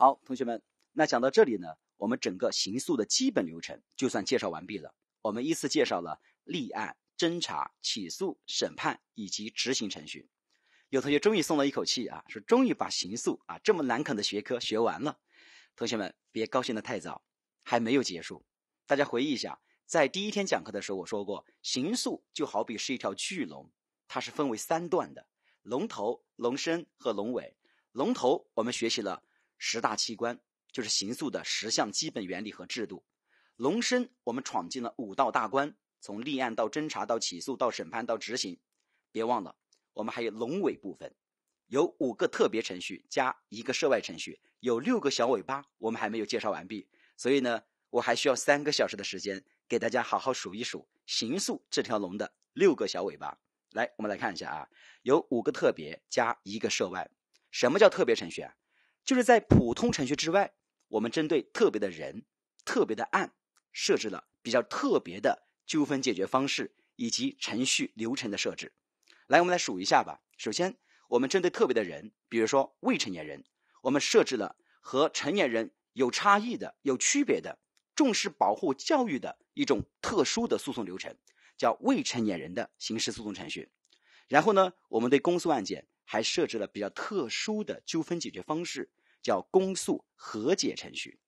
好，同学们，那讲到这里呢，我们整个刑诉的基本流程就算介绍完毕了。我们依次介绍了立案、侦查、起诉、审判以及执行程序。有同学终于松了一口气啊，说终于把刑诉啊这么难啃的学科学完了。同学们别高兴的太早，还没有结束。大家回忆一下，在第一天讲课的时候我说过，刑诉就好比是一条巨龙，它是分为三段的：龙头、龙身和龙尾。龙头我们学习了。十大器官就是刑诉的十项基本原理和制度。龙身我们闯进了五道大关，从立案到侦查到起诉到审判到执行。别忘了，我们还有龙尾部分，有五个特别程序加一个涉外程序，有六个小尾巴，我们还没有介绍完毕。所以呢，我还需要三个小时的时间，给大家好好数一数刑诉这条龙的六个小尾巴。来，我们来看一下啊，有五个特别加一个涉外。什么叫特别程序啊？就是在普通程序之外，我们针对特别的人、特别的案，设置了比较特别的纠纷解决方式以及程序流程的设置。来，我们来数一下吧。首先，我们针对特别的人，比如说未成年人，我们设置了和成年人有差异的、有区别的、重视保护教育的一种特殊的诉讼流程，叫未成年人的刑事诉讼程序。然后呢，我们对公诉案件还设置了比较特殊的纠纷解决方式。叫公诉和解程序。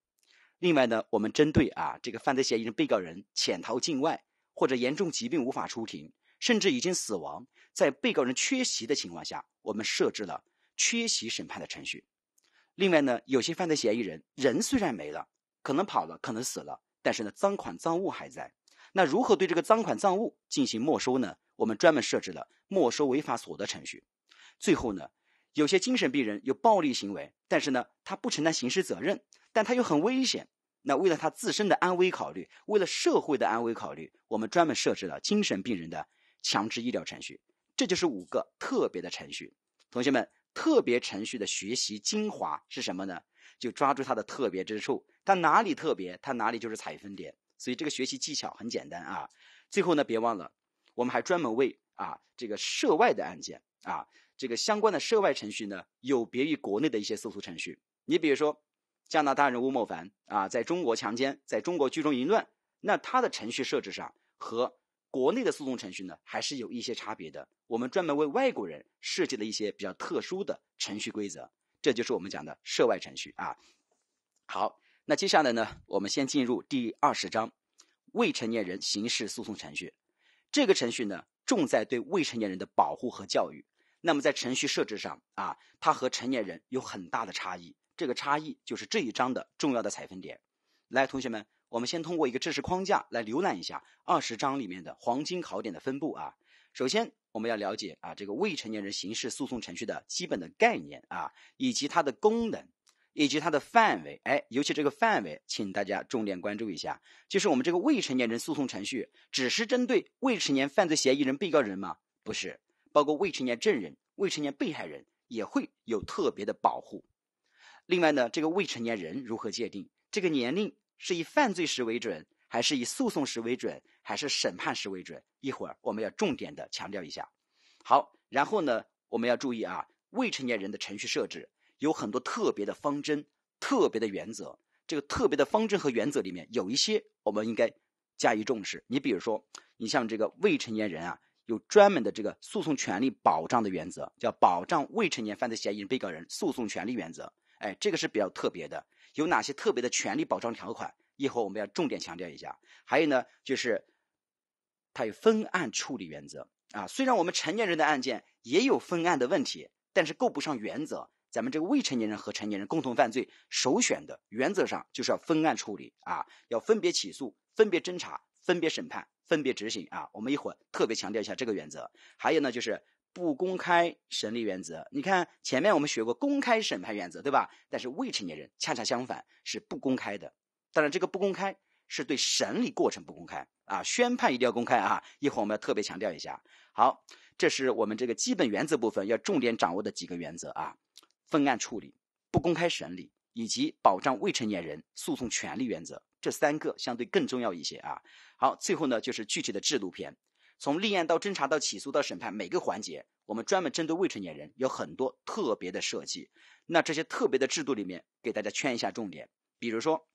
另外呢，我们针对啊这个犯罪嫌疑人被告人潜逃境外或者严重疾病无法出庭，甚至已经死亡，在被告人缺席的情况下，我们设置了缺席审判的程序。另外呢，有些犯罪嫌疑人人虽然没了，可能跑了，可能死了，但是呢赃款赃物还在。那如何对这个赃款赃物进行没收呢？我们专门设置了没收违法所得程序。最后呢。有些精神病人有暴力行为，但是呢，他不承担刑事责任，但他又很危险。那为了他自身的安危考虑，为了社会的安危考虑，我们专门设置了精神病人的强制医疗程序。这就是五个特别的程序。同学们，特别程序的学习精华是什么呢？就抓住它的特别之处，它哪里特别，它哪里就是采分点。所以这个学习技巧很简单啊。最后呢，别忘了，我们还专门为啊这个涉外的案件啊。这个相关的涉外程序呢，有别于国内的一些诉讼程序。你比如说，加拿大人吴某凡啊，在中国强奸，在中国聚众淫乱，那他的程序设置上和国内的诉讼程序呢，还是有一些差别的。我们专门为外国人设计的一些比较特殊的程序规则，这就是我们讲的涉外程序啊。好，那接下来呢，我们先进入第二十章，未成年人刑事诉讼程序。这个程序呢，重在对未成年人的保护和教育。那么在程序设置上啊，它和成年人有很大的差异。这个差异就是这一章的重要的采分点。来，同学们，我们先通过一个知识框架来浏览一下二十章里面的黄金考点的分布啊。首先，我们要了解啊这个未成年人刑事诉讼程序的基本的概念啊，以及它的功能，以及它的范围。哎，尤其这个范围，请大家重点关注一下。就是我们这个未成年人诉讼程序，只是针对未成年犯罪嫌疑人、被告人吗？不是。包括未成年证人、未成年被害人也会有特别的保护。另外呢，这个未成年人如何界定？这个年龄是以犯罪时为准，还是以诉讼时为准，还是审判时为准？一会儿我们要重点的强调一下。好，然后呢，我们要注意啊，未成年人的程序设置有很多特别的方针、特别的原则。这个特别的方针和原则里面有一些，我们应该加以重视。你比如说，你像这个未成年人啊。有专门的这个诉讼权利保障的原则，叫保障未成年犯罪嫌疑人、被告人诉讼权利原则。哎，这个是比较特别的，有哪些特别的权利保障条款？一会儿我们要重点强调一下。还有呢，就是它有分案处理原则啊。虽然我们成年人的案件也有分案的问题，但是够不上原则。咱们这个未成年人和成年人共同犯罪，首选的原则上就是要分案处理啊，要分别起诉、分别侦查、分别审判。分别执行啊，我们一会儿特别强调一下这个原则。还有呢，就是不公开审理原则。你看前面我们学过公开审判原则，对吧？但是未成年人恰恰相反是不公开的。当然，这个不公开是对审理过程不公开啊，宣判一定要公开啊。一会儿我们要特别强调一下。好，这是我们这个基本原则部分要重点掌握的几个原则啊：分案处理、不公开审理以及保障未成年人诉讼权利原则。这三个相对更重要一些啊。好，最后呢就是具体的制度篇，从立案到侦查到起诉到审判，每个环节我们专门针对未成年人有很多特别的设计。那这些特别的制度里面，给大家圈一下重点，比如说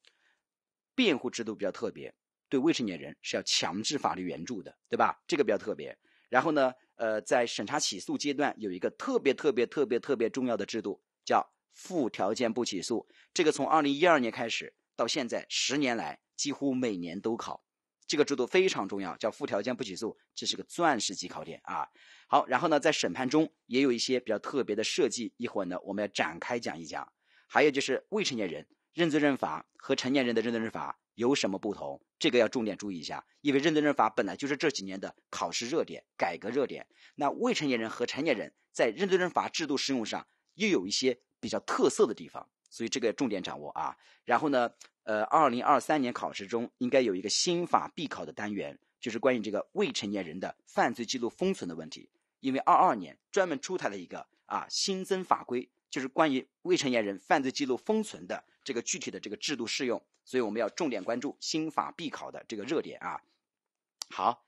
辩护制度比较特别，对未成年人是要强制法律援助的，对吧？这个比较特别。然后呢，呃，在审查起诉阶段有一个特别特别特别特别重要的制度，叫附条件不起诉。这个从二零一二年开始。到现在十年来，几乎每年都考，这个制度非常重要，叫附条件不起诉，这是个钻石级考点啊。好，然后呢，在审判中也有一些比较特别的设计，一会儿呢我们要展开讲一讲。还有就是未成年人认罪认罚和成年人的认罪认罚有什么不同？这个要重点注意一下，因为认罪认罚本来就是这几年的考试热点、改革热点。那未成年人和成年人在认罪认罚制度适用上又有一些比较特色的地方。所以这个重点掌握啊，然后呢，呃，二零二三年考试中应该有一个新法必考的单元，就是关于这个未成年人的犯罪记录封存的问题。因为二二年专门出台了一个啊新增法规，就是关于未成年人犯罪记录封存的这个具体的这个制度适用，所以我们要重点关注新法必考的这个热点啊。好，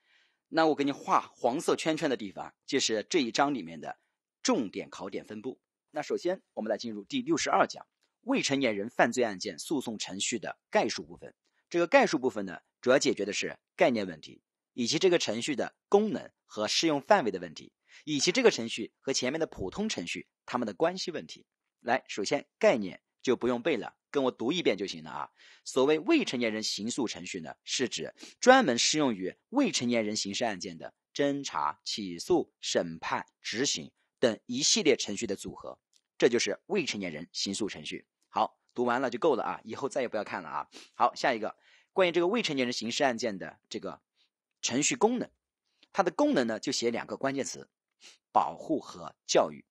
那我给你画黄色圈圈的地方，就是这一章里面的重点考点分布。那首先我们来进入第六十二讲。未成年人犯罪案件诉讼程序的概述部分，这个概述部分呢，主要解决的是概念问题，以及这个程序的功能和适用范围的问题，以及这个程序和前面的普通程序他们的关系问题。来，首先概念就不用背了，跟我读一遍就行了啊。所谓未成年人刑诉程序呢，是指专门适用于未成年人刑事案件的侦查、起诉、审判、执行等一系列程序的组合，这就是未成年人刑诉程序。好，读完了就够了啊！以后再也不要看了啊！好，下一个，关于这个未成年人刑事案件的这个程序功能，它的功能呢，就写两个关键词：保护和教育。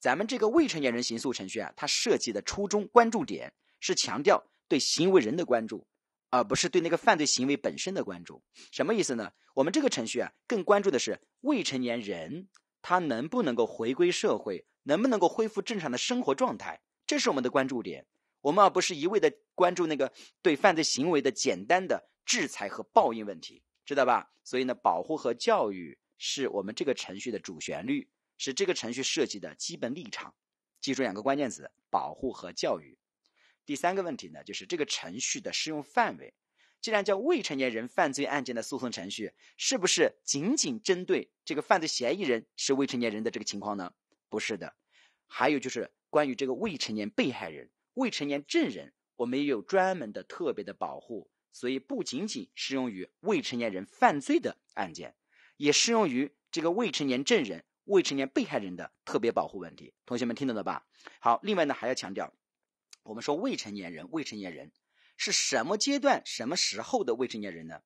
咱们这个未成年人刑诉程序啊，它设计的初衷关注点是强调对行为人的关注，而不是对那个犯罪行为本身的关注。什么意思呢？我们这个程序啊，更关注的是未成年人他能不能够回归社会，能不能够恢复正常的生活状态。这是我们的关注点，我们而不是一味的关注那个对犯罪行为的简单的制裁和报应问题，知道吧？所以呢，保护和教育是我们这个程序的主旋律，是这个程序设计的基本立场。记住两个关键词：保护和教育。第三个问题呢，就是这个程序的适用范围。既然叫未成年人犯罪案件的诉讼程序，是不是仅仅针对这个犯罪嫌疑人是未成年人的这个情况呢？不是的。还有就是。关于这个未成年被害人、未成年证人，我们也有专门的特别的保护，所以不仅仅适用于未成年人犯罪的案件，也适用于这个未成年证人、未成年被害人的特别保护问题。同学们听懂了吧？好，另外呢还要强调，我们说未成年人，未成年人是什么阶段、什么时候的未成年人呢？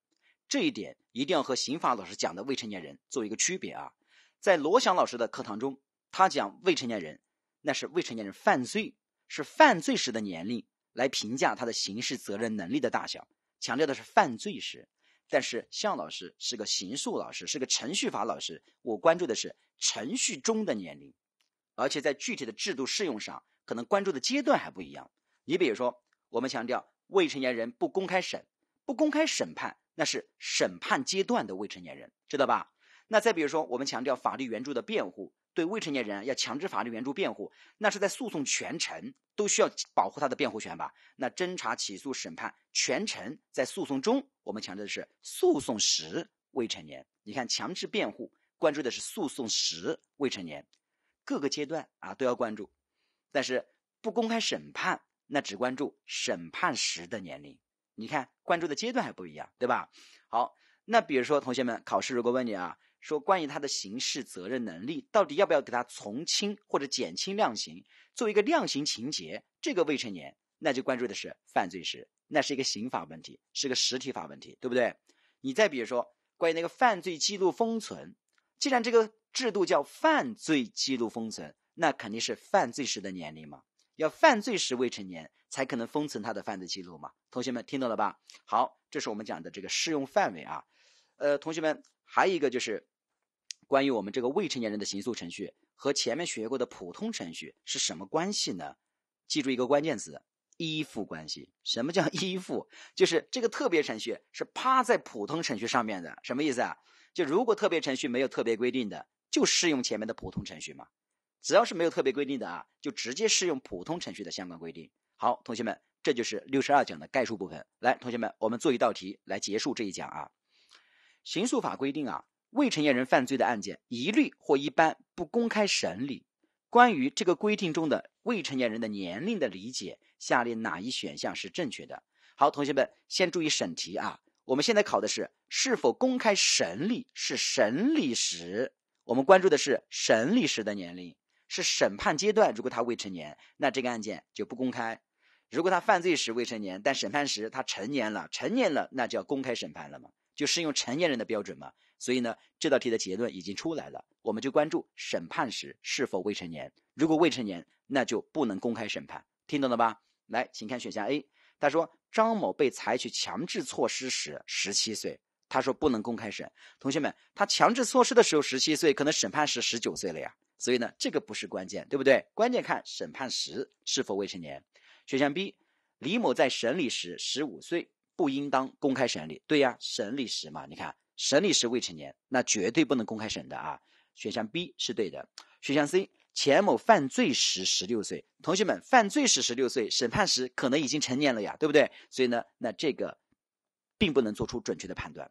这一点一定要和刑法老师讲的未成年人做一个区别啊。在罗翔老师的课堂中，他讲未成年人。那是未成年人犯罪，是犯罪时的年龄来评价他的刑事责任能力的大小，强调的是犯罪时。但是向老师是个刑诉老师，是个程序法老师，我关注的是程序中的年龄，而且在具体的制度适用上，可能关注的阶段还不一样。你比如说，我们强调未成年人不公开审，不公开审判，那是审判阶段的未成年人，知道吧？那再比如说，我们强调法律援助的辩护。对未成年人要强制法律援助辩护，那是在诉讼全程都需要保护他的辩护权吧？那侦查、起诉、审判全程在诉讼中，我们强调的是诉讼时未成年。你看，强制辩护关注的是诉讼时未成年，各个阶段啊都要关注。但是不公开审判，那只关注审判时的年龄。你看，关注的阶段还不一样，对吧？好，那比如说同学们考试如果问你啊。说关于他的刑事责任能力，到底要不要给他从轻或者减轻量刑，作为一个量刑情节，这个未成年，那就关注的是犯罪时，那是一个刑法问题，是个实体法问题，对不对？你再比如说，关于那个犯罪记录封存，既然这个制度叫犯罪记录封存，那肯定是犯罪时的年龄嘛，要犯罪时未成年才可能封存他的犯罪记录嘛。同学们听懂了吧？好，这是我们讲的这个适用范围啊。呃，同学们，还有一个就是关于我们这个未成年人的刑诉程序和前面学过的普通程序是什么关系呢？记住一个关键词：依附关系。什么叫 依附？就是这个特别程序是趴在普通程序上面的。什么意思啊？就如果特别程序没有特别规定的，就适用前面的普通程序嘛。只要是没有特别规定的啊，就直接适用普通程序的相关规定。好，同学们，这就是六十二讲的概述部分。来，同学们，我们做一道题来结束这一讲啊。刑诉法规定啊，未成年人犯罪的案件一律或一般不公开审理。关于这个规定中的未成年人的年龄的理解，下列哪一选项是正确的？好，同学们先注意审题啊。我们现在考的是是否公开审理，是审理时我们关注的是审理时的年龄，是审判阶段。如果他未成年，那这个案件就不公开；如果他犯罪时未成年，但审判时他成年了，成年了那就要公开审判了吗？就适用成年人的标准嘛，所以呢，这道题的结论已经出来了，我们就关注审判时是否未成年。如果未成年，那就不能公开审判，听懂了吧？来，请看选项 A，他说张某被采取强制措施时十七岁，他说不能公开审。同学们，他强制措施的时候十七岁，可能审判时十九岁了呀，所以呢，这个不是关键，对不对？关键看审判时是否未成年。选项 B，李某在审理时十五岁。不应当公开审理，对呀，审理时嘛，你看审理时未成年，那绝对不能公开审的啊。选项 B 是对的。选项 C，钱某犯罪时十六岁，同学们犯罪时十六岁，审判时可能已经成年了呀，对不对？所以呢，那这个并不能做出准确的判断。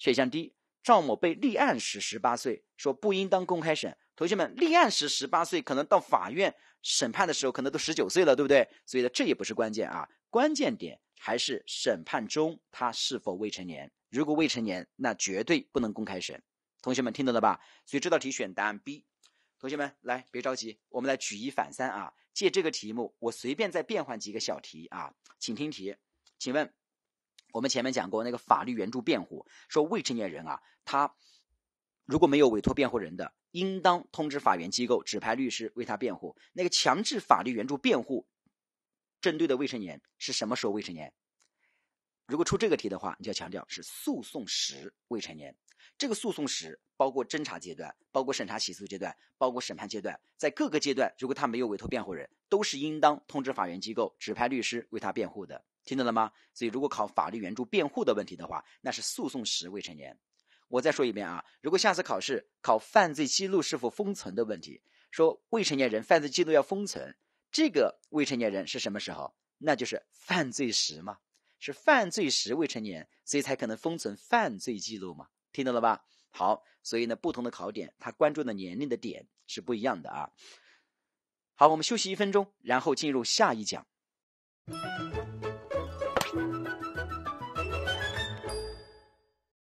选项 D，赵某被立案时十八岁，说不应当公开审，同学们立案时十八岁，可能到法院审判的时候可能都十九岁了，对不对？所以呢，这也不是关键啊，关键点。还是审判中，他是否未成年？如果未成年，那绝对不能公开审。同学们听懂了吧？所以这道题选答案 B。同学们来，别着急，我们来举一反三啊！借这个题目，我随便再变换几个小题啊！请听题，请问，我们前面讲过那个法律援助辩护，说未成年人啊，他如果没有委托辩护人的，应当通知法援机构指派律师为他辩护。那个强制法律援助辩护。针对的未成年是什么时候未成年？如果出这个题的话，你就要强调是诉讼时未成年。这个诉讼时包括侦查阶段，包括审查起诉阶段，包括审判阶段，在各个阶段，如果他没有委托辩护人，都是应当通知法院机构指派律师为他辩护的，听懂了吗？所以，如果考法律援助辩护的问题的话，那是诉讼时未成年。我再说一遍啊，如果下次考试考犯罪记录是否封存的问题，说未成年人犯罪记录要封存。这个未成年人是什么时候？那就是犯罪时嘛，是犯罪时未成年，所以才可能封存犯罪记录嘛，听懂了吧？好，所以呢，不同的考点，他关注的年龄的点是不一样的啊。好，我们休息一分钟，然后进入下一讲。